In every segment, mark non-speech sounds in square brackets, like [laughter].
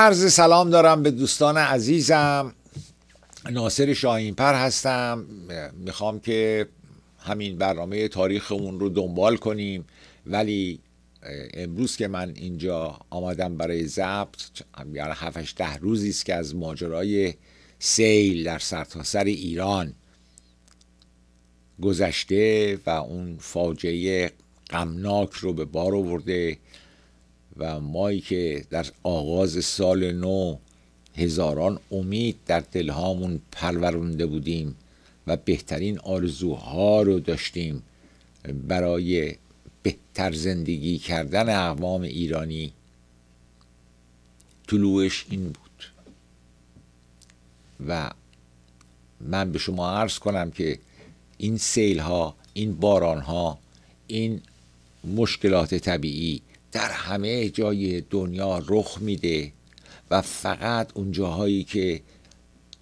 عرض سلام دارم به دوستان عزیزم ناصر شاهینپر هستم میخوام که همین برنامه تاریخمون رو دنبال کنیم ولی امروز که من اینجا آمدم برای ضبط یعنی هفتش ده روزی است که از ماجرای سیل در سرتاسر سر ایران گذشته و اون فاجعه غمناک رو به بار آورده و مایی که در آغاز سال نو هزاران امید در دلهامون پرورونده بودیم و بهترین آرزوها رو داشتیم برای بهتر زندگی کردن اقوام ایرانی طلوعش این بود و من به شما عرض کنم که این سیل ها این باران ها این مشکلات طبیعی در همه جای دنیا رخ میده و فقط اون جاهایی که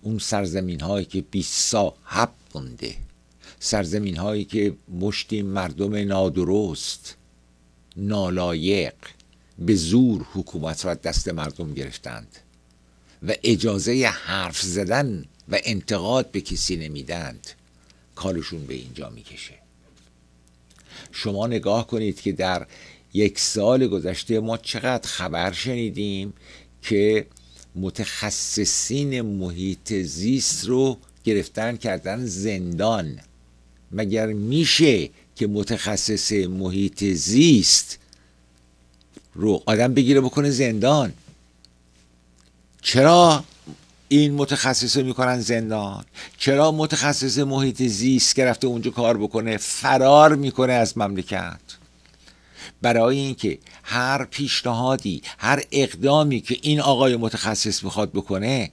اون سرزمین هایی که بیسا حب بنده سرزمین هایی که مشتی مردم نادرست نالایق به زور حکومت را دست مردم گرفتند و اجازه حرف زدن و انتقاد به کسی نمیدند کارشون به اینجا میکشه شما نگاه کنید که در یک سال گذشته ما چقدر خبر شنیدیم که متخصصین محیط زیست رو گرفتن کردن زندان مگر میشه که متخصص محیط زیست رو آدم بگیره بکنه زندان چرا این متخصص رو میکنن زندان چرا متخصص محیط زیست که رفته اونجا کار بکنه فرار میکنه از مملکت برای اینکه هر پیشنهادی هر اقدامی که این آقای متخصص میخواد بکنه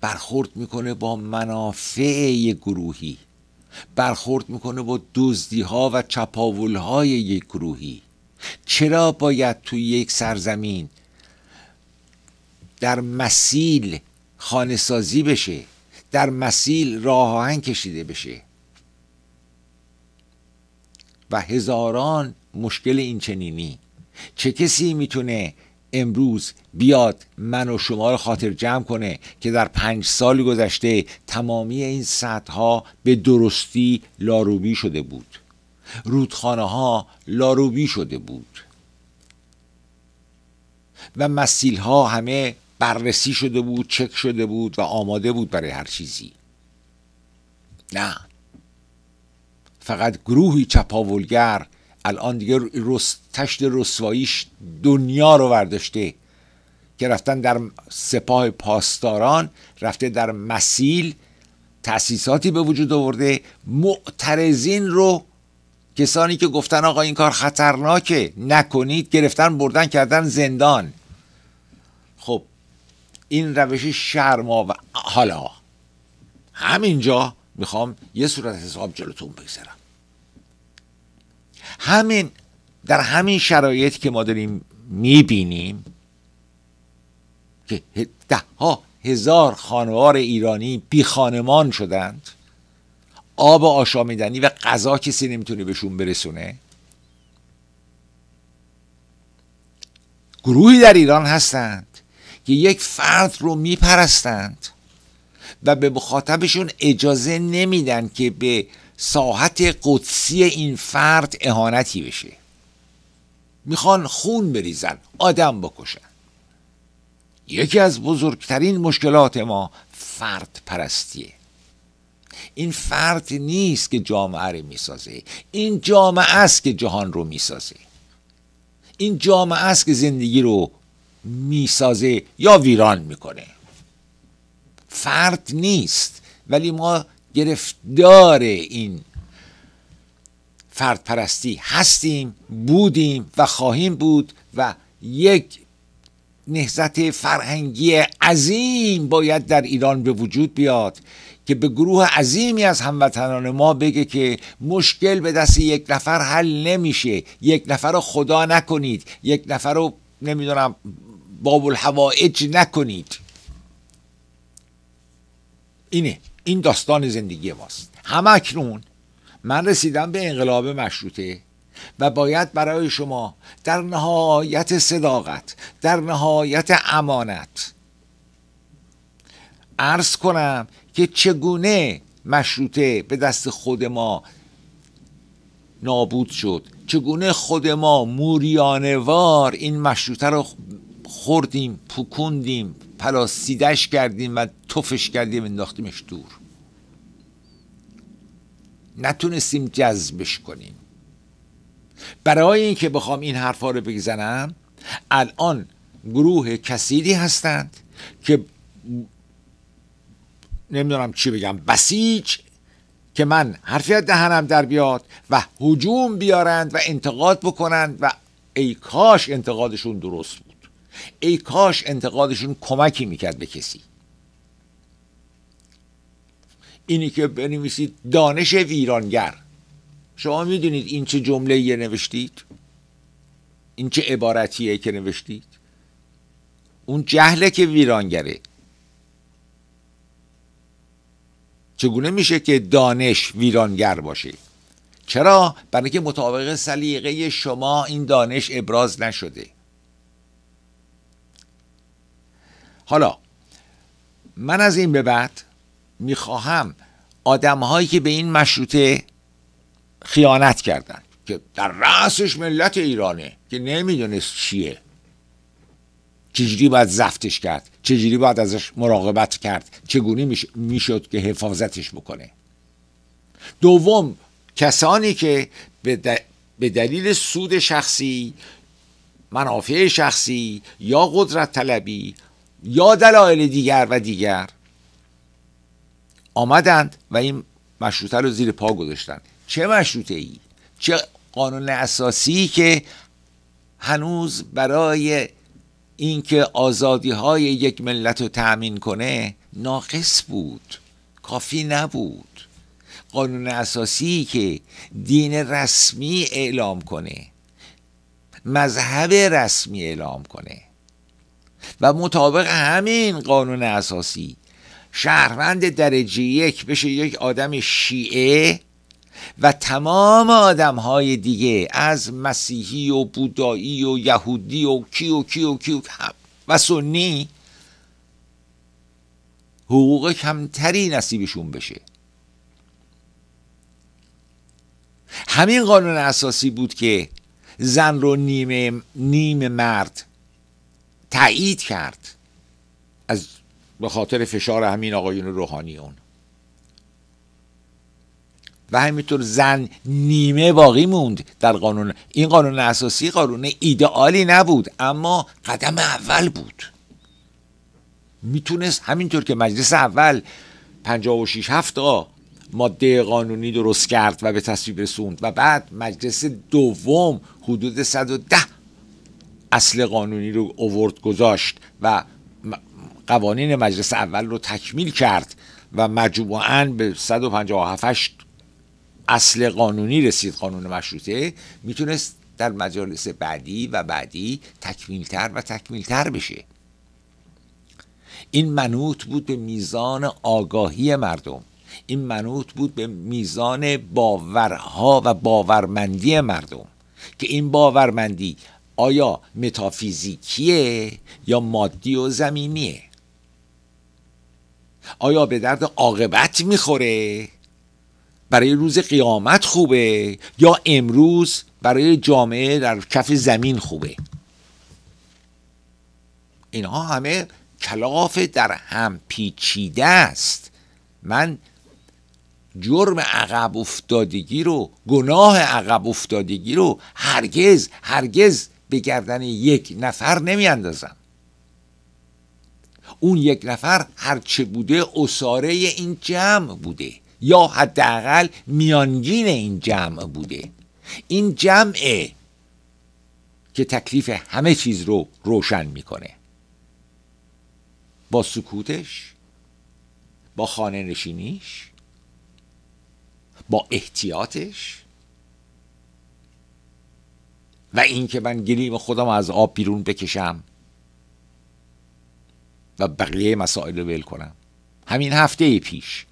برخورد میکنه با منافع گروهی برخورد میکنه با دزدی ها و چپاول های یک گروهی چرا باید تو یک سرزمین در مسیل خانه سازی بشه در مسیل راه آهن کشیده بشه و هزاران مشکل این چنینی چه کسی میتونه امروز بیاد من و شما رو خاطر جمع کنه که در پنج سال گذشته تمامی این سطح به درستی لاروبی شده بود رودخانه ها لاروبی شده بود و مسیل ها همه بررسی شده بود چک شده بود و آماده بود برای هر چیزی نه فقط گروهی چپاولگر الان دیگه رس... تشت رسواییش دنیا رو ورداشته که رفتن در سپاه پاسداران رفته در مسیل تأسیساتی به وجود آورده معترضین رو کسانی که گفتن آقا این کار خطرناکه نکنید گرفتن بردن کردن زندان خب این روش شرما و حالا همینجا میخوام یه صورت حساب جلوتون بگذارم همین در همین شرایط که ما داریم میبینیم که ده ها هزار خانوار ایرانی بی خانمان شدند آب آشامیدنی و غذا کسی نمیتونه بهشون برسونه گروهی در ایران هستند که یک فرد رو میپرستند و به مخاطبشون اجازه نمیدن که به ساحت قدسی این فرد اهانتی بشه میخوان خون بریزن آدم بکشن یکی از بزرگترین مشکلات ما فرد پرستیه این فرد نیست که جامعه رو میسازه این جامعه است که جهان رو میسازه این جامعه است که زندگی رو میسازه یا ویران میکنه فرد نیست ولی ما گرفتار این فردپرستی هستیم بودیم و خواهیم بود و یک نهزت فرهنگی عظیم باید در ایران به وجود بیاد که به گروه عظیمی از هموطنان ما بگه که مشکل به دست یک نفر حل نمیشه یک نفر رو خدا نکنید یک نفر رو نمیدونم باب الحوائج نکنید اینه این داستان زندگی ماست هم من رسیدم به انقلاب مشروطه و باید برای شما در نهایت صداقت در نهایت امانت عرض کنم که چگونه مشروطه به دست خود ما نابود شد چگونه خود ما موریانوار این مشروطه رو خوردیم پوکوندیم پلاسیدش کردیم و توفش کردیم انداختیمش دور نتونستیم جذبش کنیم برای اینکه بخوام این حرفا رو بگذنم الان گروه کسیدی هستند که نمیدونم چی بگم بسیج که من حرفی از دهنم در بیاد و حجوم بیارند و انتقاد بکنند و ای کاش انتقادشون درست ای کاش انتقادشون کمکی میکرد به کسی اینی که بنویسید دانش ویرانگر شما میدونید این چه جمله یه نوشتید این چه عبارتیه که نوشتید اون جهله که ویرانگره چگونه میشه که دانش ویرانگر باشه چرا برای که مطابق سلیقه شما این دانش ابراز نشده حالا من از این به بعد میخواهم آدم هایی که به این مشروطه خیانت کردن که در رأسش ملت ایرانه که نمیدونست چیه چجوری باید زفتش کرد چجوری باید ازش مراقبت کرد چگونه میشد که حفاظتش بکنه دوم کسانی که به, به دلیل سود شخصی منافع شخصی یا قدرت طلبی یا دلایل دیگر و دیگر آمدند و این مشروطه رو زیر پا گذاشتن چه مشروطه ای چه قانون اساسی که هنوز برای اینکه آزادی های یک ملت رو تأمین کنه ناقص بود کافی نبود قانون اساسی که دین رسمی اعلام کنه مذهب رسمی اعلام کنه و مطابق همین قانون اساسی شهروند درجه یک بشه یک آدم شیعه و تمام آدم های دیگه از مسیحی و بودایی و یهودی و کی و کی و کی و, و سنی حقوق کمتری نصیبشون بشه همین قانون اساسی بود که زن رو نیمه, نیمه مرد تایید کرد از به خاطر فشار همین آقایون روحانیون و همینطور زن نیمه باقی موند در قانون این قانون اساسی قانون ایدئالی نبود اما قدم اول بود میتونست همینطور که مجلس اول 56 هفته ماده قانونی درست کرد و به تصویب رسوند و بعد مجلس دوم حدود 110 اصل قانونی رو اوورد گذاشت و قوانین مجلس اول رو تکمیل کرد و مجموعا به 157 اصل قانونی رسید قانون مشروطه میتونست در مجالس بعدی و بعدی تکمیلتر و تکمیلتر بشه این منوط بود به میزان آگاهی مردم این منوط بود به میزان باورها و باورمندی مردم که این باورمندی آیا متافیزیکیه یا مادی و زمینیه آیا به درد عاقبت میخوره برای روز قیامت خوبه یا امروز برای جامعه در کف زمین خوبه اینها همه کلاف در هم پیچیده است من جرم عقب افتادگی رو گناه عقب افتادگی رو هرگز هرگز به گردن یک نفر نمیاندازم. اون یک نفر هرچه بوده اساره این جمع بوده یا حداقل میانگین این جمع بوده این جمعه که تکلیف همه چیز رو روشن میکنه با سکوتش با خانه نشینیش با احتیاطش و اینکه من گلیم خودم از آب بیرون بکشم و بقیه مسائل رو ول کنم همین هفته پیش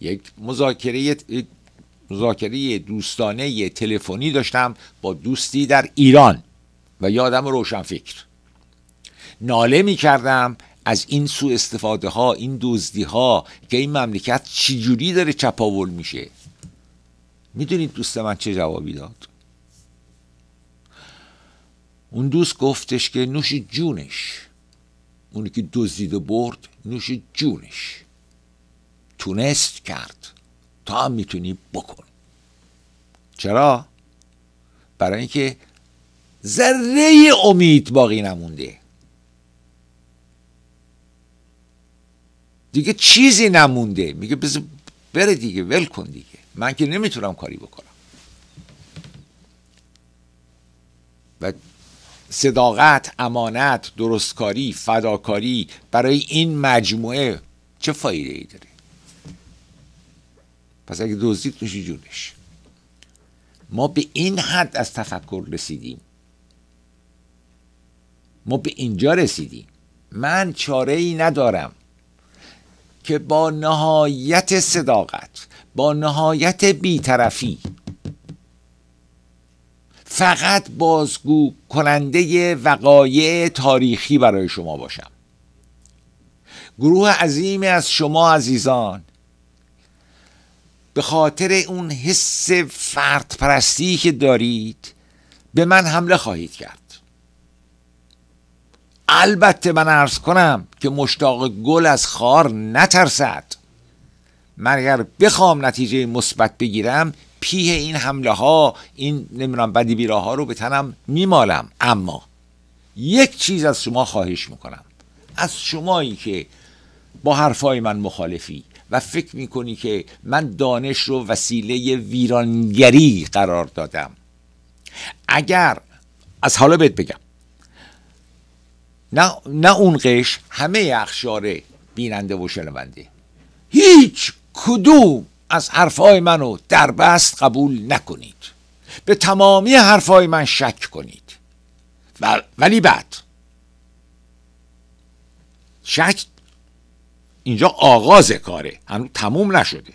یک مذاکره مذاکره دوستانه تلفنی داشتم با دوستی در ایران و یادم روشن فکر ناله می کردم از این سو استفاده ها این دزدی ها که این مملکت چجوری داره چپاول میشه میدونید دوست من چه جوابی داد اون دوست گفتش که نوش جونش اونی که دزدید و برد نوش جونش تونست کرد تا هم میتونی بکن چرا؟ برای اینکه ذره امید باقی نمونده دیگه چیزی نمونده میگه بذار بره دیگه ول کن دیگه من که نمیتونم کاری بکنم و صداقت امانت درستکاری فداکاری برای این مجموعه چه فایده ای داره پس اگه دزدید نوشی جونش ما به این حد از تفکر رسیدیم ما به اینجا رسیدیم من چاره ای ندارم که با نهایت صداقت با نهایت بیطرفی فقط بازگو کننده وقایع تاریخی برای شما باشم گروه عظیمی از شما عزیزان به خاطر اون حس فرد پرستی که دارید به من حمله خواهید کرد البته من عرض کنم که مشتاق گل از خار نترسد من اگر بخوام نتیجه مثبت بگیرم پیه این حمله ها این نمیدونم بدی بیراه ها رو به تنم میمالم اما یک چیز از شما خواهش میکنم از شمایی که با حرفای من مخالفی و فکر میکنی که من دانش رو وسیله ویرانگری قرار دادم اگر از حالا بهت بگم نه, نه اون قش همه اخشار بیننده و شنونده هیچ کدوم از حرفای منو بست قبول نکنید به تمامی حرفای من شک کنید ولی بعد شک اینجا آغاز کاره هنوز تموم نشده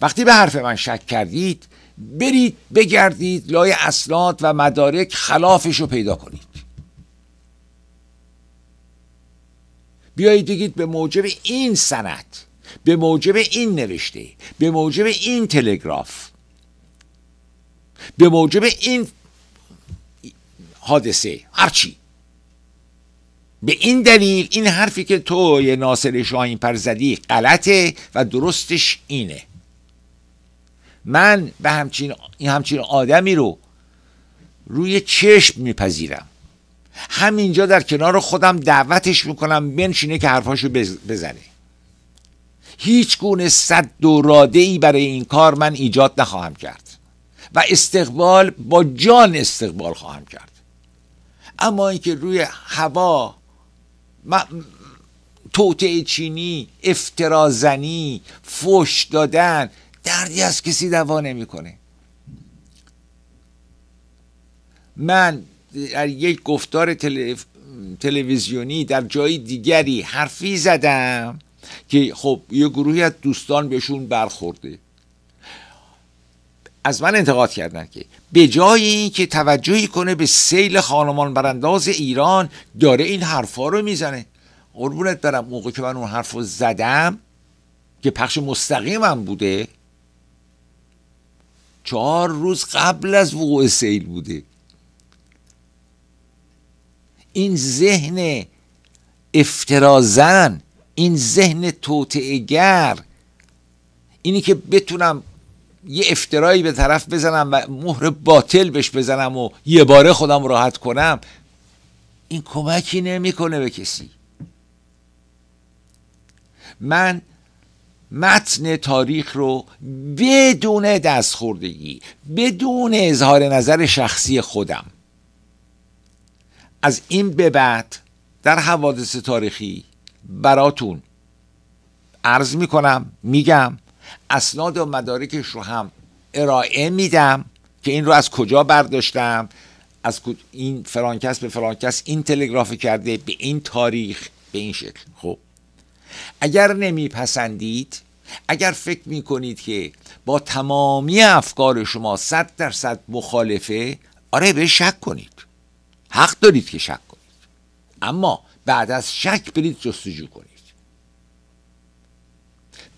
وقتی به حرف من شک کردید برید بگردید لای اسناد و مدارک خلافش رو پیدا کنید بیایید بگید به موجب این سند به موجب این نوشته به موجب این تلگراف به موجب این حادثه هرچی به این دلیل این حرفی که تو یه ناصر شاهین پر زدی غلطه و درستش اینه من به همچین, همچین آدمی رو روی چشم میپذیرم همینجا در کنار خودم دعوتش میکنم بنشینه که حرفاشو بزنه هیچ گونه صد و راده ای برای این کار من ایجاد نخواهم کرد و استقبال با جان استقبال خواهم کرد اما اینکه روی هوا توطعه چینی افترازنی فش دادن دردی از کسی دوا نمیکنه من در یک گفتار تلویزیونی در جای دیگری حرفی زدم که خب یه گروهی از دوستان بهشون برخورده از من انتقاد کردن که به جای که توجهی کنه به سیل خانمان برانداز ایران داره این حرفا رو میزنه قربونت دارم موقع که من اون حرف رو زدم که پخش مستقیمم بوده چهار روز قبل از وقوع سیل بوده این ذهن افترازن این ذهن توتعگر اینی که بتونم یه افترایی به طرف بزنم و مهر باطل بش بزنم و یه باره خودم راحت کنم این کمکی نمیکنه به کسی من متن تاریخ رو بدون دستخوردگی بدون اظهار نظر شخصی خودم از این به بعد در حوادث تاریخی براتون عرض میکنم میگم اسناد و مدارکش رو هم ارائه میدم که این رو از کجا برداشتم از این فرانکس به فرانکس این تلگراف کرده به این تاریخ به این شکل خب اگر نمیپسندید اگر فکر میکنید که با تمامی افکار شما صد درصد مخالفه آره به شک کنید حق دارید که شک کنید اما بعد از شک برید جستجو کنید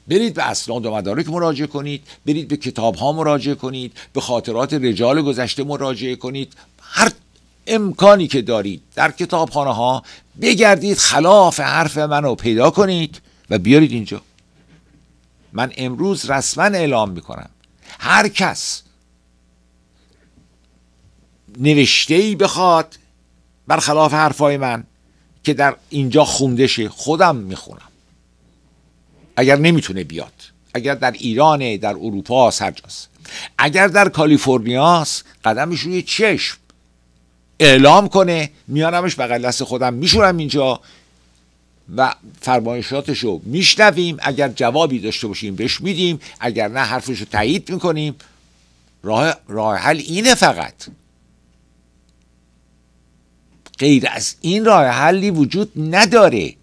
برید به اسناد و مدارک مراجعه کنید برید به کتاب ها مراجعه کنید به خاطرات رجال گذشته مراجعه کنید هر امکانی که دارید در کتابخانه ها بگردید خلاف حرف منو پیدا کنید و بیارید اینجا من امروز رسما اعلام میکنم هر کس نوشته ای بخواد برخلاف حرفای من که در اینجا شه خودم میخونم اگر نمیتونه بیاد اگر در ایران در اروپا هر جاست اگر در کالیفرنیا است قدمش روی چشم اعلام کنه میانمش بغل دست خودم میشورم اینجا و فرمایشاتش رو میشنویم اگر جوابی داشته باشیم بهش میدیم اگر نه حرفش رو تایید میکنیم راه, راه حل اینه فقط غیر از این راه حلی وجود نداره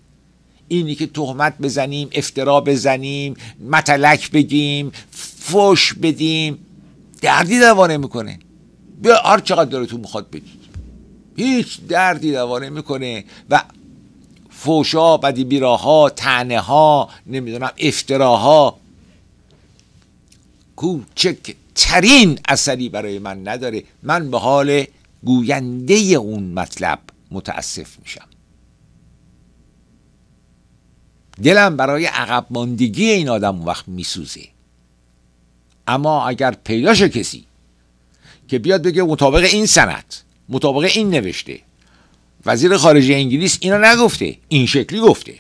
اینی که تهمت بزنیم افترا بزنیم متلک بگیم فش بدیم دردی دوانه میکنه بیا هر چقدر تو میخواد بگید هیچ دردی دوانه میکنه و فوشا بدی بیراها تنه ها نمیدونم افتراها کوچکترین اثری برای من نداره من به حال گوینده اون مطلب متاسف میشم دلم برای عقب ماندگی این آدم وقت میسوزه اما اگر پیداش کسی که بیاد بگه مطابق این سند مطابق این نوشته وزیر خارجه انگلیس اینا نگفته این شکلی گفته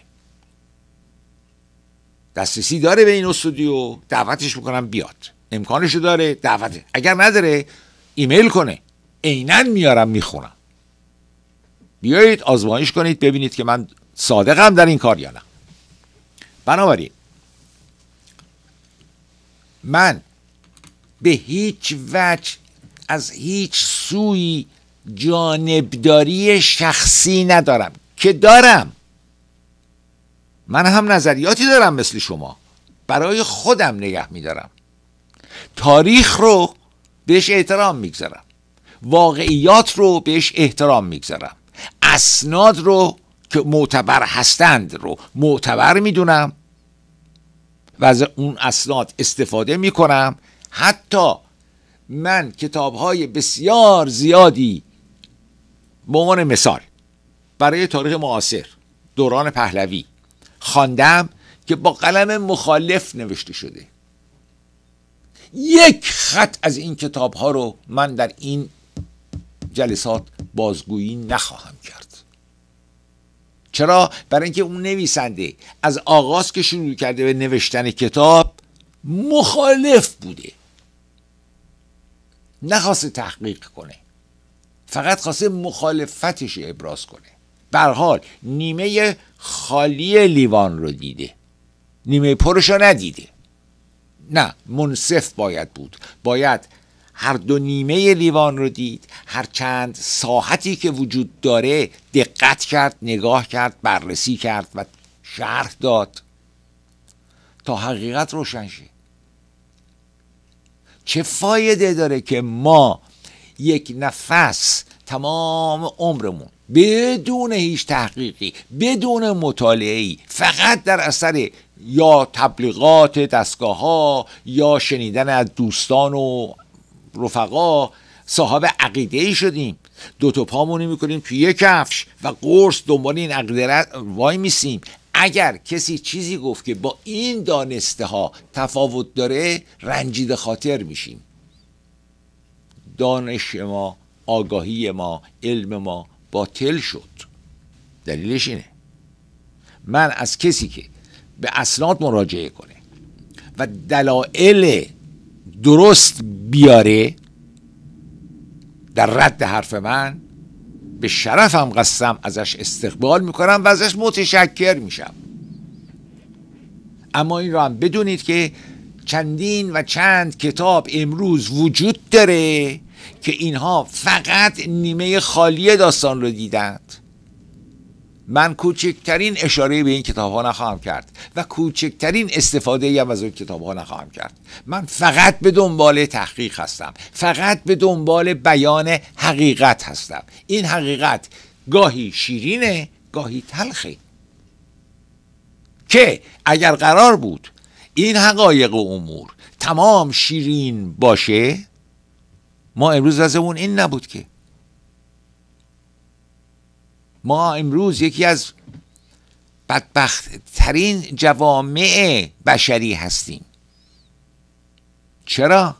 دسترسی داره به این استودیو دعوتش میکنم بیاد امکانشو داره دعوته اگر نداره ایمیل کنه عینا میارم میخونم بیایید آزمایش کنید ببینید که من صادقم در این کار یا نه بنابراین من به هیچ وجه از هیچ سوی جانبداری شخصی ندارم که دارم من هم نظریاتی دارم مثل شما برای خودم نگه میدارم تاریخ رو بهش اعترام میگذارم واقعیات رو بهش احترام میگذارم اسناد رو که معتبر هستند رو معتبر میدونم و از اون اسناد استفاده میکنم حتی من کتاب های بسیار زیادی به عنوان مثال برای تاریخ معاصر دوران پهلوی خواندم که با قلم مخالف نوشته شده یک خط از این کتاب ها رو من در این جلسات بازگویی نخواهم کرد چرا برای اینکه اون نویسنده از آغاز که شروع کرده به نوشتن کتاب مخالف بوده نخواست تحقیق کنه فقط خواسته مخالفتش ابراز کنه حال نیمه خالی لیوان رو دیده نیمه پرش رو ندیده نه منصف باید بود باید هر دو نیمه لیوان رو دید هر چند ساحتی که وجود داره دقت کرد نگاه کرد بررسی کرد و شرح داد تا حقیقت روشن شه چه فایده داره که ما یک نفس تمام عمرمون بدون هیچ تحقیقی بدون ای فقط در اثر یا تبلیغات دستگاه ها یا شنیدن از دوستان و رفقا صاحب عقیده ای شدیم دو تا پامونی میکنیم توی یک کفش و قرص دنبال این عقیده وای میسیم اگر کسی چیزی گفت که با این دانسته ها تفاوت داره رنجیده خاطر میشیم دانش ما آگاهی ما علم ما باطل شد دلیلش اینه من از کسی که به اسناد مراجعه کنه و دلایل درست بیاره در رد حرف من به شرفم قسم ازش استقبال میکنم و ازش متشکر میشم اما این رو هم بدونید که چندین و چند کتاب امروز وجود داره که اینها فقط نیمه خالی داستان رو دیدند من کوچکترین اشاره به این کتاب ها نخواهم کرد و کوچکترین استفاده هم از این کتاب ها نخواهم کرد من فقط به دنبال تحقیق هستم فقط به دنبال بیان حقیقت هستم این حقیقت گاهی شیرینه گاهی تلخه که اگر قرار بود این حقایق و امور تمام شیرین باشه ما امروز از اون این نبود که ما امروز یکی از بدبخت ترین جوامع بشری هستیم چرا؟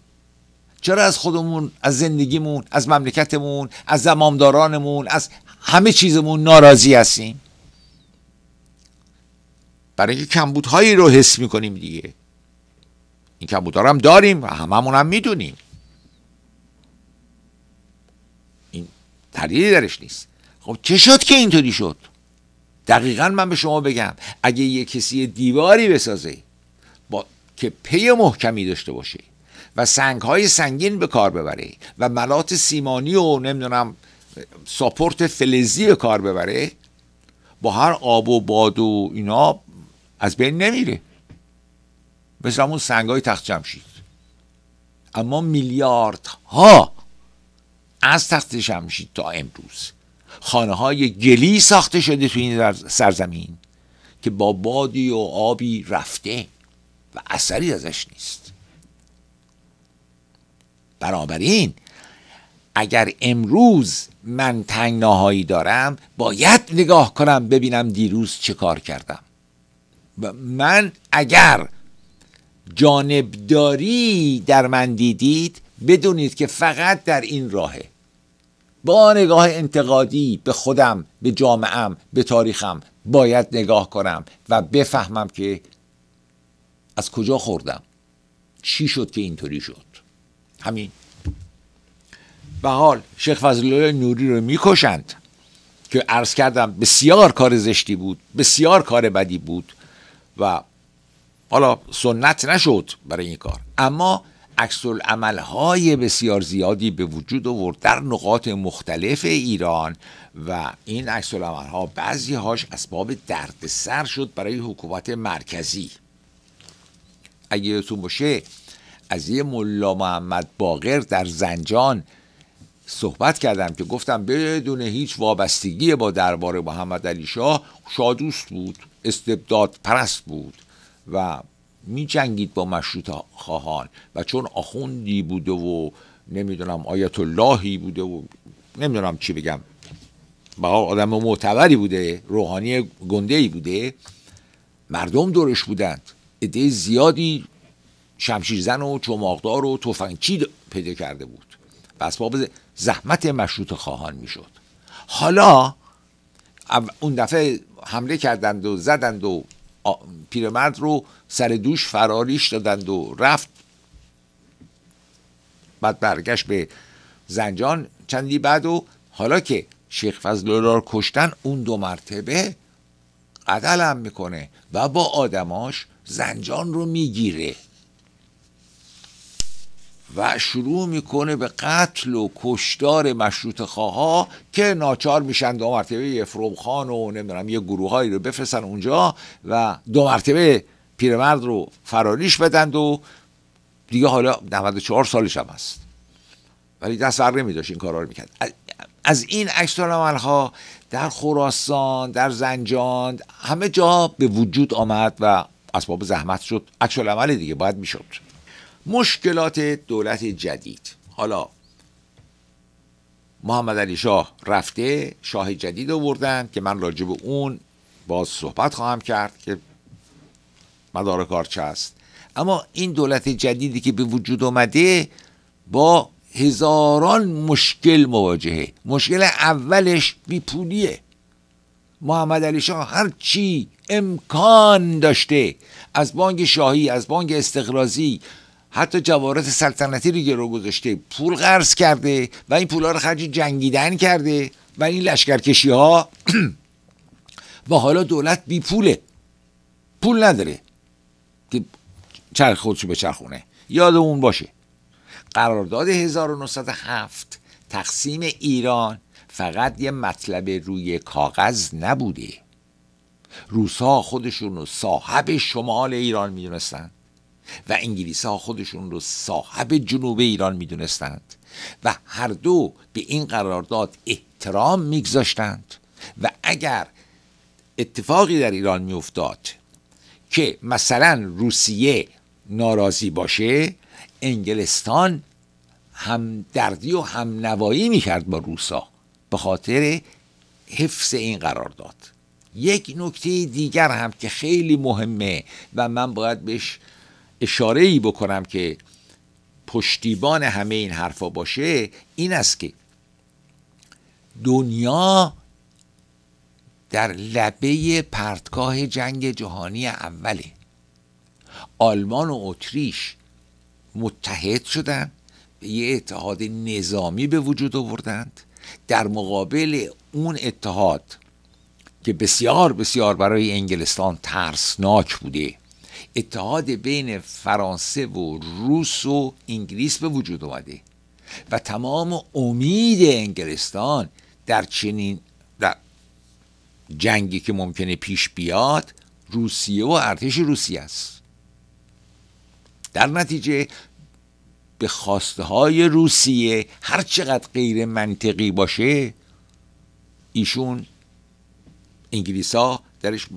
چرا از خودمون از زندگیمون از مملکتمون از زمامدارانمون از همه چیزمون ناراضی هستیم برای اینکه کمبودهایی رو حس میکنیم دیگه این کمبودها رو هم داریم و هممون هم میدونیم این تردیدی درش نیست خب چه شد که اینطوری شد دقیقا من به شما بگم اگه یه کسی دیواری بسازه با... که پی محکمی داشته باشه و سنگ های سنگین به کار ببره و ملات سیمانی و نمیدونم ساپورت فلزی به کار ببره با هر آب و باد و اینا از بین نمیره مثل همون سنگ های تخت جمشید اما میلیاردها از تخت جمشید تا امروز خانه های گلی ساخته شده تو این سرزمین که با بادی و آبی رفته و اثری ازش نیست بنابراین اگر امروز من تنگناهایی دارم باید نگاه کنم ببینم دیروز چه کار کردم و من اگر جانبداری در من دیدید بدونید که فقط در این راهه با نگاه انتقادی به خودم به جامعم به تاریخم باید نگاه کنم و بفهمم که از کجا خوردم چی شد که اینطوری شد همین به حال شیخ فضلالله نوری رو میکشند که عرض کردم بسیار کار زشتی بود بسیار کار بدی بود و حالا سنت نشد برای این کار اما عکس های بسیار زیادی به وجود آورد در نقاط مختلف ایران و این عکس ها بعضی هاش اسباب دردسر شد برای حکومت مرکزی اگه یادتون باشه از یه ملا محمد باقر در زنجان صحبت کردم که گفتم بدون هیچ وابستگی با درباره محمد علی شاه شادوست بود استبداد پرست بود و می جنگید با مشروط خواهان و چون آخوندی بوده و نمیدونم آیت اللهی بوده و نمیدونم چی بگم با آدم معتبری بوده روحانی گنده ای بوده مردم دورش بودند عده زیادی شمشیرزن و چماقدار و تفنگچی پیدا کرده بود و اسباب زحمت مشروط خواهان میشد حالا اون دفعه حمله کردند و زدند و پیرمرد رو سر دوش فراریش دادند و رفت بعد برگشت به زنجان چندی بعد و حالا که شیخ فضل را کشتن اون دو مرتبه عدل هم میکنه و با آدماش زنجان رو میگیره و شروع میکنه به قتل و کشتار مشروط خواه که ناچار میشن دو مرتبه افروم خان و نمیدونم یه گروه هایی رو بفرستن اونجا و دو مرتبه پیرمرد رو فراریش بدند و دیگه حالا 94 سالش هم هست ولی دست نمیداش این کارا رو میکرد از این عمل ها در خراسان در زنجان همه جا به وجود آمد و اسباب زحمت شد عمل دیگه باید میشد مشکلات دولت جدید حالا محمد علی شاه رفته شاه جدید آوردند که من راجب اون باز صحبت خواهم کرد که مدار کار چه است اما این دولت جدیدی که به وجود آمده با هزاران مشکل مواجهه مشکل اولش بیپولیه محمد علی شاه هرچی امکان داشته از بانک شاهی از بانک استقرازی حتی جوارت سلطنتی رو گرو گذاشته پول قرض کرده و این پولا رو خرج جنگیدن کرده و این لشکرکشی ها [clears throat] و حالا دولت بی پوله پول نداره که چرخ خودشو به چرخونه یاد اون باشه قرارداد 1907 تقسیم ایران فقط یه مطلب روی کاغذ نبوده روسا خودشون رو صاحب شمال ایران میدونستن و انگلیس ها خودشون رو صاحب جنوب ایران میدونستند و هر دو به این قرارداد احترام میگذاشتند و اگر اتفاقی در ایران میافتاد که مثلا روسیه ناراضی باشه انگلستان هم دردی و هم میکرد با روسا به خاطر حفظ این قرارداد یک نکته دیگر هم که خیلی مهمه و من باید بهش اشاره ای بکنم که پشتیبان همه این حرفا باشه این است که دنیا در لبه پرتگاه جنگ جهانی اوله آلمان و اتریش متحد شدند به یه اتحاد نظامی به وجود آوردند در مقابل اون اتحاد که بسیار بسیار برای انگلستان ترسناک بوده اتحاد بین فرانسه و روس و انگلیس به وجود آمده و تمام امید انگلستان در چنین در جنگی که ممکنه پیش بیاد روسیه و ارتش روسیه است در نتیجه به خواسته های روسیه هر چقدر غیر منطقی باشه ایشون انگلیس ها درش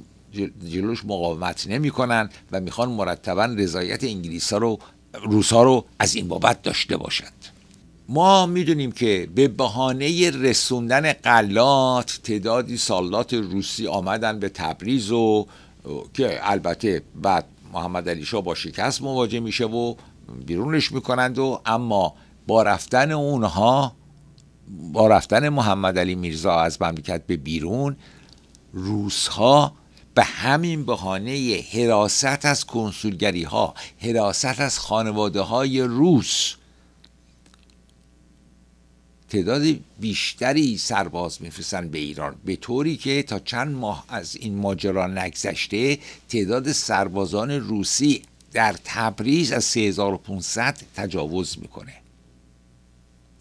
جلوش مقاومت نمیکنن و میخوان مرتبا رضایت انگلیس ها رو روس ها رو از این بابت داشته باشند ما میدونیم که به بهانه رسوندن قلات تعدادی سالات روسی آمدن به تبریز و که البته بعد محمد علی شاه با شکست مواجه میشه و بیرونش میکنند و اما با رفتن اونها با رفتن محمد علی میرزا از مملکت به بیرون روس ها به همین بهانه حراست از کنسولگری ها حراست از خانواده های روس تعداد بیشتری سرباز میفرستن به ایران به طوری که تا چند ماه از این ماجرا نگذشته تعداد سربازان روسی در تبریز از 3500 تجاوز میکنه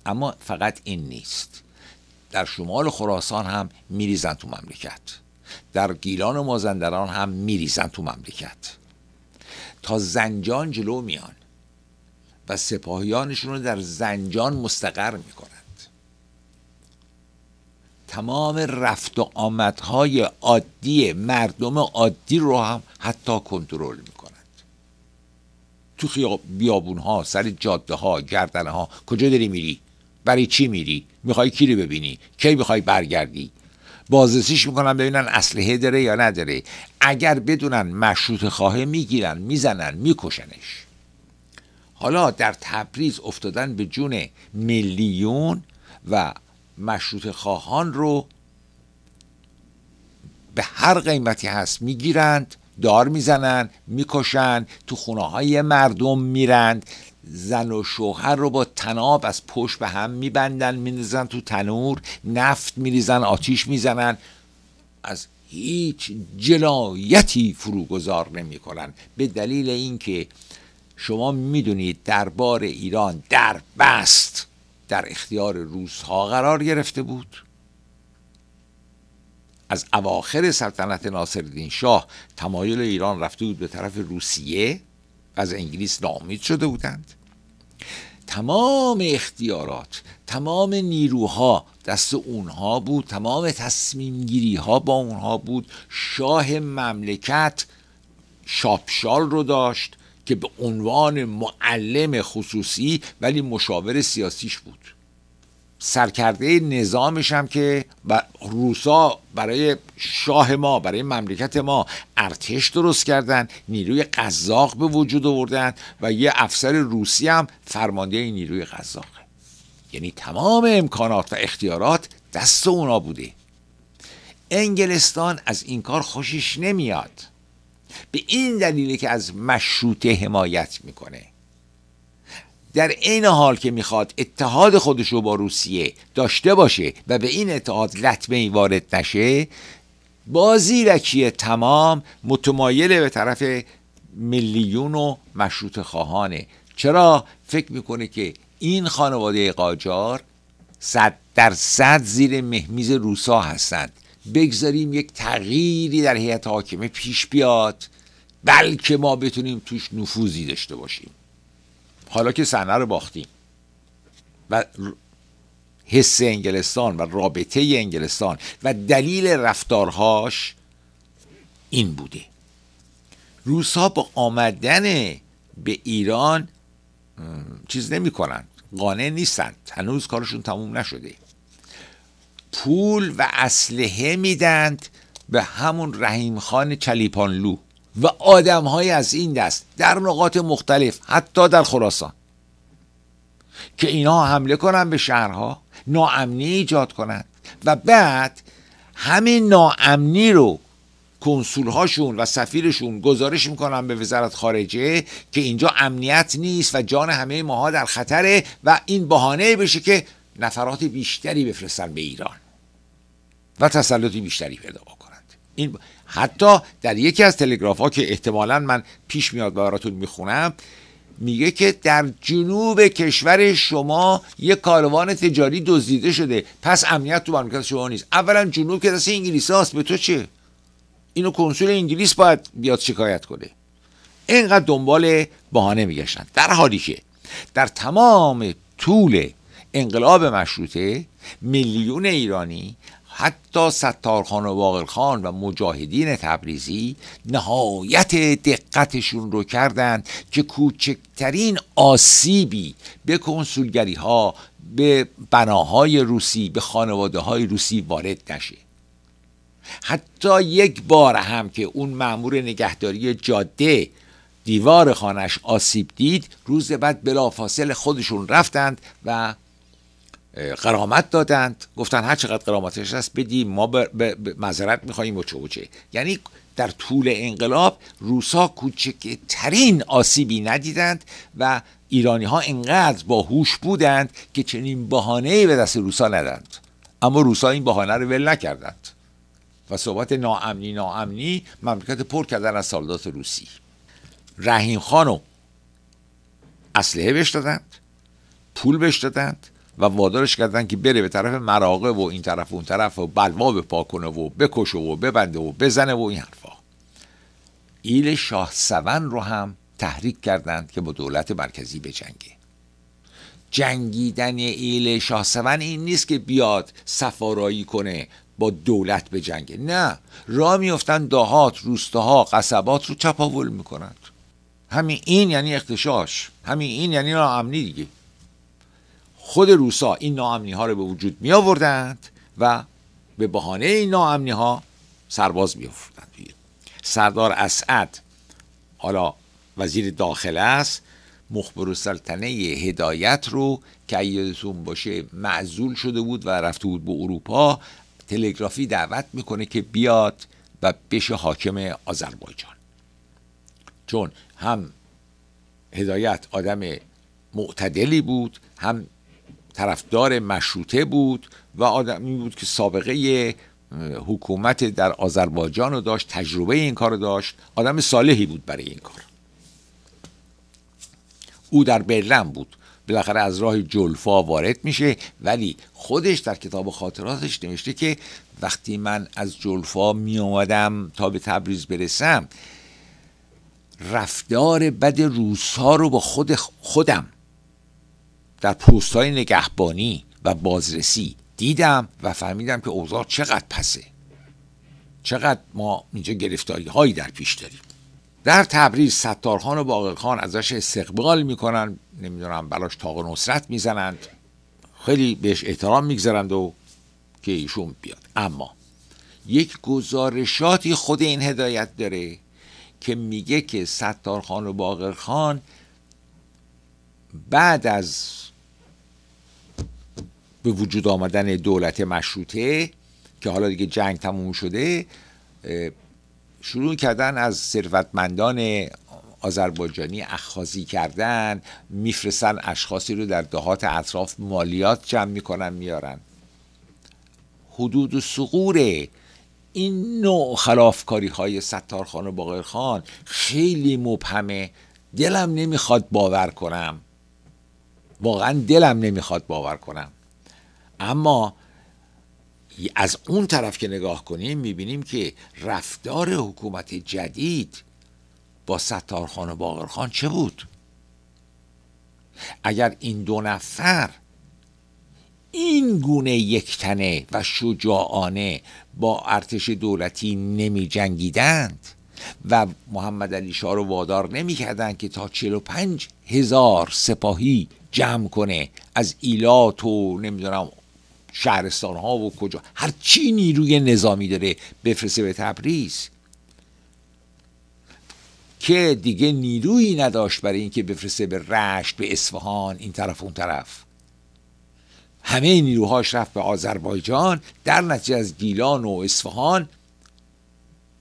اما فقط این نیست در شمال خراسان هم میریزن تو مملکت در گیلان و مازندران هم میریزن تو مملکت تا زنجان جلو میان و سپاهیانشون رو در زنجان مستقر میکنند تمام رفت و آمدهای عادی مردم عادی رو هم حتی کنترل میکنند تو بیابون ها سر جاده ها گردنه ها کجا داری میری برای چی میری میخوای کی رو ببینی کی میخوای برگردی بازرسیش میکنن ببینن اسلحه داره یا نداره اگر بدونن مشروط خواهه میگیرن میزنن میکشنش حالا در تبریز افتادن به جون میلیون و مشروط خواهان رو به هر قیمتی هست میگیرند دار میزنند میکشند تو خونه های مردم میرند زن و شوهر رو با تناب از پشت به هم میبندن میریزن تو تنور نفت میریزن آتیش میزنن از هیچ جنایتی فروگذار نمیکنن به دلیل اینکه شما میدونید دربار ایران در بست در اختیار روزها قرار گرفته بود از اواخر سلطنت ناصرالدین شاه تمایل ایران رفته بود به طرف روسیه از انگلیس نامید شده بودند تمام اختیارات تمام نیروها دست اونها بود تمام تصمیم گیری ها با اونها بود شاه مملکت شاپشال رو داشت که به عنوان معلم خصوصی ولی مشاور سیاسیش بود سرکرده نظامش هم که روسا برای شاه ما برای مملکت ما ارتش درست کردن نیروی قذاق به وجود آوردن و یه افسر روسی هم فرمانده نیروی قذاق یعنی تمام امکانات و اختیارات دست اونا بوده انگلستان از این کار خوشش نمیاد به این دلیله که از مشروطه حمایت میکنه در عین حال که میخواد اتحاد خودش رو با روسیه داشته باشه و به این اتحاد لطمه وارد نشه بازی رکیه تمام متمایل به طرف میلیون و مشروط خواهانه چرا فکر میکنه که این خانواده قاجار صد درصد زیر مهمیز روسا هستند بگذاریم یک تغییری در هیئت حاکمه پیش بیاد بلکه ما بتونیم توش نفوذی داشته باشیم حالا که صحنه رو باختیم و حس انگلستان و رابطه انگلستان و دلیل رفتارهاش این بوده روس ها با آمدن به ایران چیز نمی کنن. قانع نیستن هنوز کارشون تموم نشده پول و اسلحه میدند به همون رحیم خان چلیپانلو و آدم های از این دست در نقاط مختلف حتی در خراسان که اینها حمله کنن به شهرها ناامنی ایجاد کنند و بعد همین ناامنی رو کنسول هاشون و سفیرشون گزارش میکنن به وزارت خارجه که اینجا امنیت نیست و جان همه ماها در خطره و این بهانه بشه که نفرات بیشتری بفرستن به ایران و تسلطی بیشتری پیدا بکنند این حتی در یکی از تلگراف ها که احتمالا من پیش میاد براتون میخونم میگه که در جنوب کشور شما یه کاروان تجاری دزدیده شده پس امنیت تو مملکت شما نیست اولا جنوب که دست انگلیس هاست به تو چه اینو کنسول انگلیس باید بیاد شکایت کنه اینقدر دنبال بهانه میگشتن در حالی که در تمام طول انقلاب مشروطه میلیون ایرانی حتی ستارخان و خان و مجاهدین تبریزی نهایت دقتشون رو کردند که کوچکترین آسیبی به کنسولگری ها به بناهای روسی به خانواده های روسی وارد نشه حتی یک بار هم که اون معمور نگهداری جاده دیوار خانش آسیب دید روز بعد بلافاصله خودشون رفتند و قرامت دادند گفتن هر چقدر قرامتش هست بدیم ما معذرت میخواییم و چه و چه یعنی در طول انقلاب روسا کوچکترین آسیبی ندیدند و ایرانی ها انقدر باهوش بودند که چنین بحانه به دست روسا ندند اما روسا این بهانه رو ول نکردند و صحبت ناامنی ناامنی مملکت پر کردن از سالدات روسی رحیم خانو اسلحه بهش دادند پول بش دادند و وادارش کردن که بره به طرف مراقب و این طرف و اون طرف و بلوا پا کنه و بکشه و ببنده و بزنه و این حرفا ایل شاه سون رو هم تحریک کردند که با دولت مرکزی بجنگه جنگیدن ایل شاه سون این نیست که بیاد سفارایی کنه با دولت به جنگه نه را میفتن دهات روستاها قصبات رو تپاول میکنند همین این یعنی اختشاش همین این یعنی ناامنی دیگه خود روسا این ناامنی ها رو به وجود می آوردند و به بهانه این ناامنی ها سرباز می آوردند سردار اسعد حالا وزیر داخل است مخبر سلطنه هدایت رو که یادتون باشه معزول شده بود و رفته بود به اروپا تلگرافی دعوت میکنه که بیاد و بشه حاکم آذربایجان چون هم هدایت آدم معتدلی بود هم طرفدار مشروطه بود و آدمی بود که سابقه حکومت در آذربایجان رو داشت تجربه این کار رو داشت آدم صالحی بود برای این کار او در برلن بود بالاخره از راه جلفا وارد میشه ولی خودش در کتاب خاطراتش نوشته که وقتی من از جلفا می تا به تبریز برسم رفتار بد روس رو با خود خودم در پوستهای های نگهبانی و بازرسی دیدم و فهمیدم که اوضاع چقدر پسه چقدر ما اینجا گرفتاری هایی در پیش داریم در تبریز ستارخان و باقرخان ازش استقبال میکنن نمیدونم بلاش تاق نصرت میزنند خیلی بهش احترام میگذارند و که ایشون بیاد اما یک گزارشاتی خود این هدایت داره که میگه که ستارخان و باقرخان بعد از به وجود آمدن دولت مشروطه که حالا دیگه جنگ تموم شده شروع کردن از ثروتمندان آذربایجانی اخخازی کردن میفرستن اشخاصی رو در دهات اطراف مالیات جمع میکنن میارن حدود و سقوره این نوع خلافکاری های ستارخان و باقرخان خیلی مبهمه دلم نمیخواد باور کنم واقعا دلم نمیخواد باور کنم اما از اون طرف که نگاه کنیم میبینیم که رفتار حکومت جدید با ستارخان و باقرخان چه بود اگر این دو نفر این گونه یکتنه و شجاعانه با ارتش دولتی نمی جنگیدند و محمد علی شاه رو وادار نمی کردن که تا 45 هزار سپاهی جمع کنه از ایلات و نمیدونم شهرستان ها و کجا هر چی نیروی نظامی داره بفرسته به تبریز که دیگه نیرویی نداشت برای اینکه بفرسته به رشت به اصفهان این طرف اون طرف همه نیروهاش رفت به آذربایجان در نتیجه از گیلان و اصفهان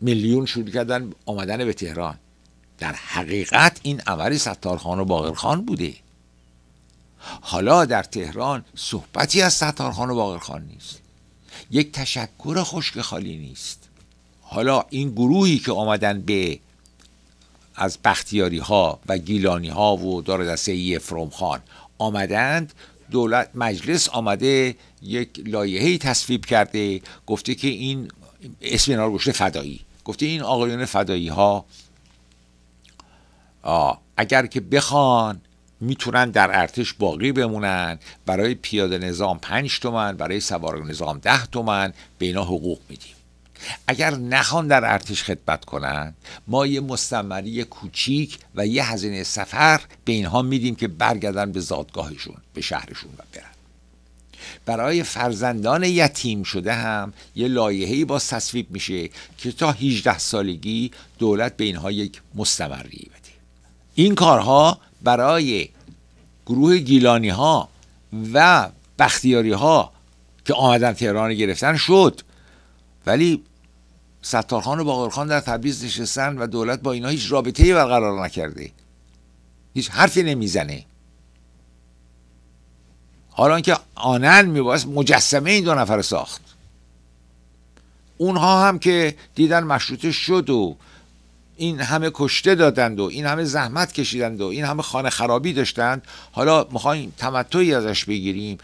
میلیون شروع کردن آمدن به تهران در حقیقت این عمل ستارخان و باقرخان بوده حالا در تهران صحبتی از ستارخان و باقرخان نیست یک تشکر خشک خالی نیست حالا این گروهی که آمدن به از بختیاری ها و گیلانی ها و دار دسته ای فروم خان آمدند دولت مجلس آمده یک لایحه تصویب کرده گفته که این اسم اینا فدایی گفته این آقایان فدایی ها اگر که بخوان میتونن در ارتش باقی بمونن برای پیاده نظام پنج تومن برای سوار نظام ده تومن به اینا حقوق میدیم اگر نخوان در ارتش خدمت کنن ما یه مستمری کوچیک و یه هزینه سفر به اینها میدیم که برگردن به زادگاهشون به شهرشون و برن برای فرزندان یتیم شده هم یه لایحه‌ای با تصویب میشه که تا 18 سالگی دولت به اینها یک مستمری بده این کارها برای گروه گیلانی ها و بختیاری ها که آمدن تهران گرفتن شد ولی ستارخان و باقرخان در تبریز نشستن و دولت با اینا هیچ رابطه ای برقرار نکرده هیچ حرفی نمیزنه حالا که آنن میباید مجسمه این دو نفر ساخت اونها هم که دیدن مشروطه شد و این همه کشته دادند و این همه زحمت کشیدند و این همه خانه خرابی داشتند حالا میخوایم تمتعی ازش بگیریم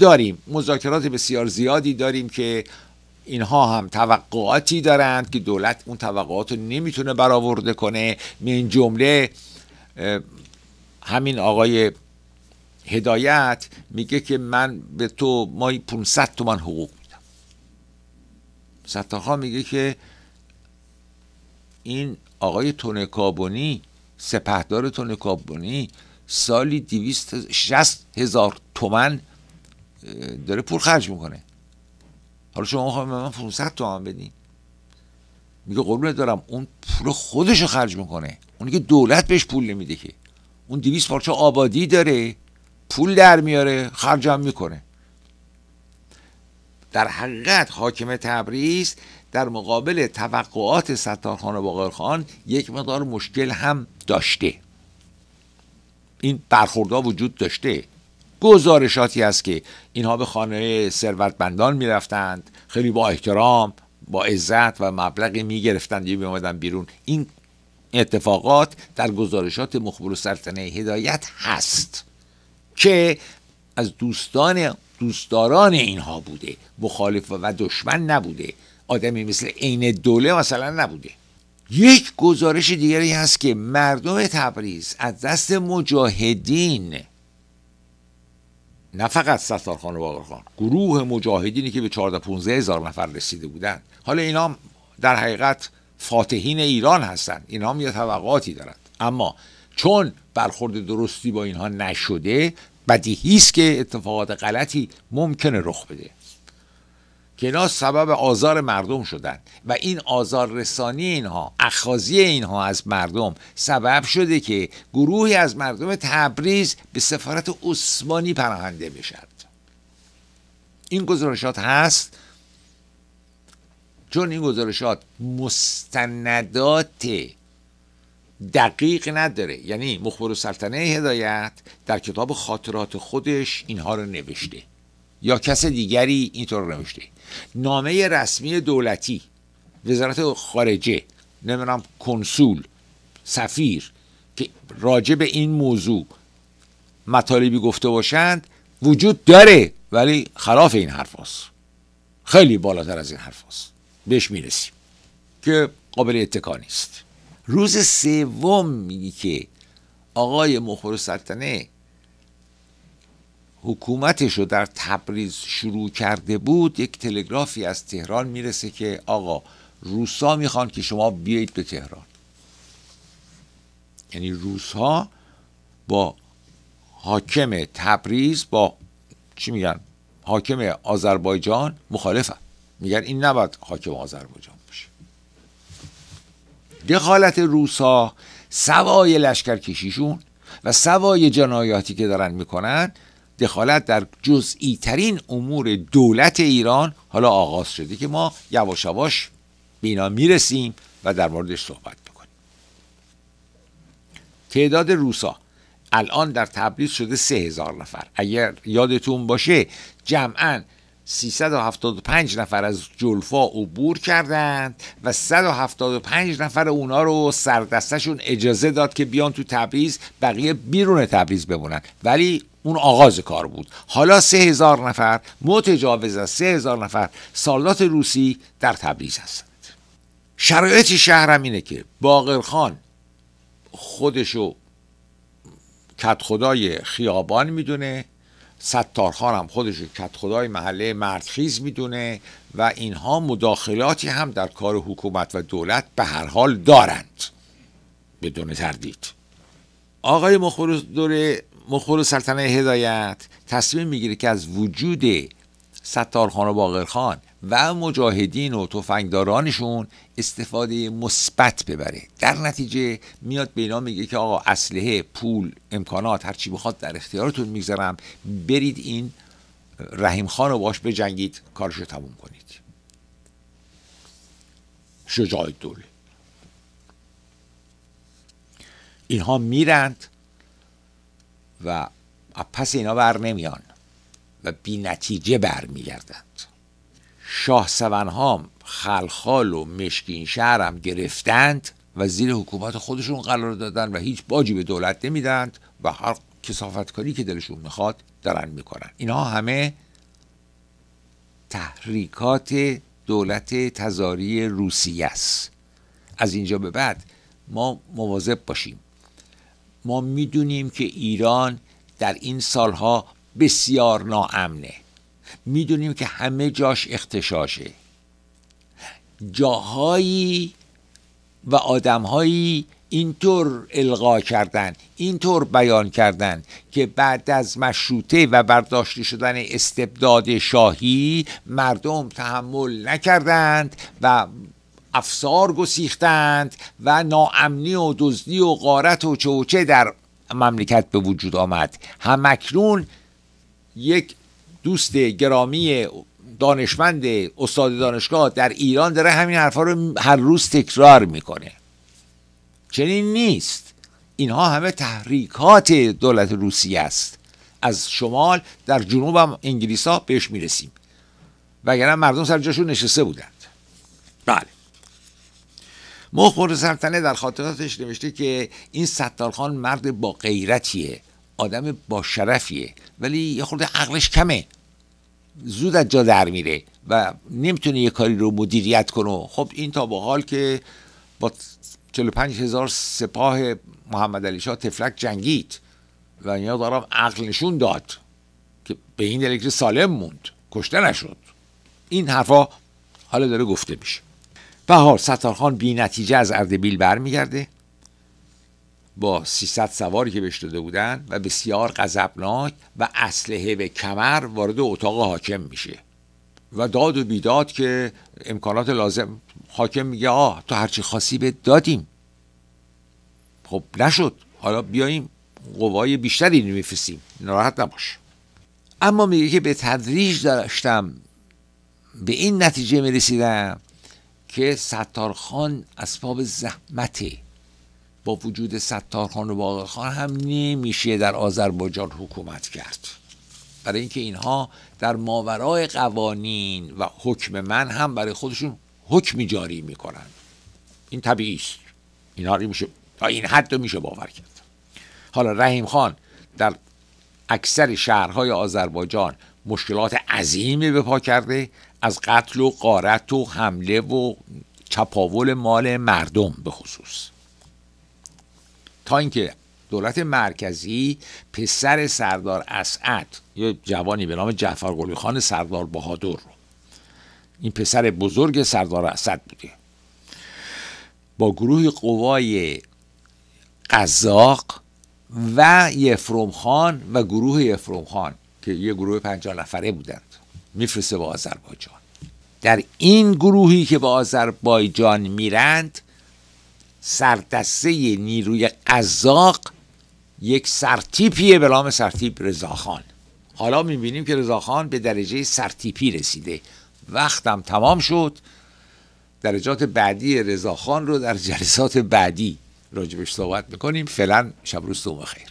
داریم مذاکرات بسیار زیادی داریم که اینها هم توقعاتی دارند که دولت اون توقعات رو نمیتونه برآورده کنه من جمله همین آقای هدایت میگه که من به تو مای 500 تومن حقوق میدم ستاها میگه که این آقای تونکابونی سپهدار تونکابونی سالی دیویست شست هزار تومن داره پول خرج میکنه حالا شما به من 500 تومن بدین میگه قربونه دارم اون پول خودش رو خرج میکنه اونی که دولت بهش پول نمیده که اون دیویست پارچه آبادی داره پول در میاره خرجم میکنه در حقیقت حاکم تبریز در مقابل توقعات ستارخان و باقرخان یک مقدار مشکل هم داشته این برخوردها وجود داشته گزارشاتی است که اینها به خانه ثروتمندان میرفتند خیلی با احترام با عزت و مبلغی میگرفتند یه میآمدن بیرون این اتفاقات در گزارشات مخبر سلطنه هدایت هست که از دوستان دوستداران اینها بوده مخالف و دشمن نبوده آدمی مثل عین دوله مثلا نبوده یک گزارش دیگری هست که مردم تبریز از دست مجاهدین نه فقط ستارخان و باقرخان گروه مجاهدینی که به 14 15 هزار نفر رسیده بودند حالا اینا در حقیقت فاتحین ایران هستند اینا هم یه طبقاتی دارند اما چون برخورد درستی با اینها نشده بدیهی است که اتفاقات غلطی ممکنه رخ بده که اینا سبب آزار مردم شدن و این آزار رسانی اینها اخازی اینها از مردم سبب شده که گروهی از مردم تبریز به سفارت عثمانی پناهنده بشد این گزارشات هست چون این گزارشات مستندات دقیق نداره یعنی مخبر سلطنه هدایت در کتاب خاطرات خودش اینها رو نوشته یا کس دیگری اینطور نوشته نامه رسمی دولتی وزارت خارجه نمیرم کنسول سفیر که راجع به این موضوع مطالبی گفته باشند وجود داره ولی خلاف این حرف هست. خیلی بالاتر از این حرف هست. بهش میرسیم که قابل اتکا نیست روز سوم میگی که آقای مخور سلطنه حکومتش رو در تبریز شروع کرده بود یک تلگرافی از تهران میرسه که آقا روسا میخوان که شما بیایید به تهران یعنی روسا با حاکم تبریز با چی میگن حاکم آذربایجان مخالفن میگن این نباید حاکم آذربایجان باشه دخالت روسا سوای لشکرکشیشون و سوای جنایاتی که دارن میکنن دخالت در جزئی ترین امور دولت ایران حالا آغاز شده که ما یواش یواش به اینا میرسیم و در موردش صحبت میکنیم تعداد روسا الان در تبریز شده سه هزار نفر اگر یادتون باشه جمعا 375 نفر از جلفا عبور کردند و 175 نفر اونا رو سردستشون اجازه داد که بیان تو تبریز بقیه بیرون تبریز بمونن ولی اون آغاز کار بود حالا سه هزار نفر متجاوز از سه هزار نفر سالات روسی در تبریز هستند شرایط شهرم اینه که باقرخان خودشو کت خدای خیابان میدونه ستارخان هم خودشو کت خدای محله مردخیز میدونه و اینها مداخلاتی هم در کار حکومت و دولت به هر حال دارند بدون تردید آقای مخبر دوره و سلطنه هدایت تصمیم میگیره که از وجود ستارخان و باقرخان و مجاهدین و تفنگدارانشون استفاده مثبت ببره در نتیجه میاد به اینا میگه که آقا اسلحه پول امکانات هرچی چی بخواد در اختیارتون میگذارم برید این رحیم خان رو باش بجنگید کارشو تموم کنید شجاع دوله اینها میرند و پس اینا بر نمیان و بی نتیجه بر میگردند شاه هم خلخال و مشکین شهر هم گرفتند و زیر حکومت خودشون قرار دادن و هیچ باجی به دولت نمیدند و هر کسافتکاری که دلشون میخواد دارن میکنن اینها همه تحریکات دولت تزاری روسیه است از اینجا به بعد ما مواظب باشیم ما میدونیم که ایران در این سالها بسیار ناامنه میدونیم که همه جاش اختشاشه جاهایی و آدمهایی اینطور القا کردن اینطور بیان کردن که بعد از مشروطه و برداشته شدن استبداد شاهی مردم تحمل نکردند و افسار گسیختند و ناامنی و دزدی و غارت و چوچه در مملکت به وجود آمد همکنون یک دوست گرامی دانشمند استاد دانشگاه در ایران داره همین حرفا رو هر روز تکرار میکنه چنین نیست اینها همه تحریکات دولت روسیه است از شمال در جنوب هم انگلیس ها بهش میرسیم وگرنه مردم سر جاشون نشسته بودند بله ما در خاطراتش نوشته که این ستارخان مرد با غیرتیه آدم با شرفیه ولی یه خورده عقلش کمه زود از جا در میره و نمیتونه یه کاری رو مدیریت کنه خب این تا به حال که با 45 هزار سپاه محمد علی شاه تفلک جنگید و یاد دارم عقل نشون داد که به این دلیل سالم موند کشته نشد این حرفا حالا داره گفته میشه حال ستارخان بی نتیجه از اردبیل برمیگرده با 300 سواری که بهش داده بودن و بسیار غضبناک و اسلحه به کمر وارد اتاق حاکم میشه و داد و بیداد که امکانات لازم حاکم میگه آه تو هرچی خاصی به دادیم خب نشد حالا بیاییم قوای بیشتری نمیفرسیم ناراحت نباش اما میگه که به تدریج داشتم به این نتیجه میرسیدم که ستارخان اسباب زحمته با وجود ستارخان و باقرخان هم نمیشه در آذربایجان حکومت کرد برای اینکه اینها در ماورای قوانین و حکم من هم برای خودشون حکمی جاری میکنن این طبیعی است میشه تا این حد میشه باور کرد حالا رحیم خان در اکثر شهرهای آذربایجان مشکلات عظیمی به پا کرده از قتل و قارت و حمله و چپاول مال مردم به خصوص تا اینکه دولت مرکزی پسر سردار اسعد یه جوانی به نام جعفر قلی خان سردار بهادر رو این پسر بزرگ سردار اسعد بوده با گروه قوای قزاق و یفروم خان و گروه یفروم خان که یه گروه پنجاه نفره بودن میفرسته به آذربایجان در این گروهی که به آذربایجان میرند سردسته نیروی قزاق یک سرتیپیه به نام سرتیپ رضاخان حالا میبینیم که رضاخان به درجه سرتیپی رسیده وقتم تمام شد درجات بعدی رضاخان رو در جلسات بعدی راجبش صحبت میکنیم فعلا شب روز خیر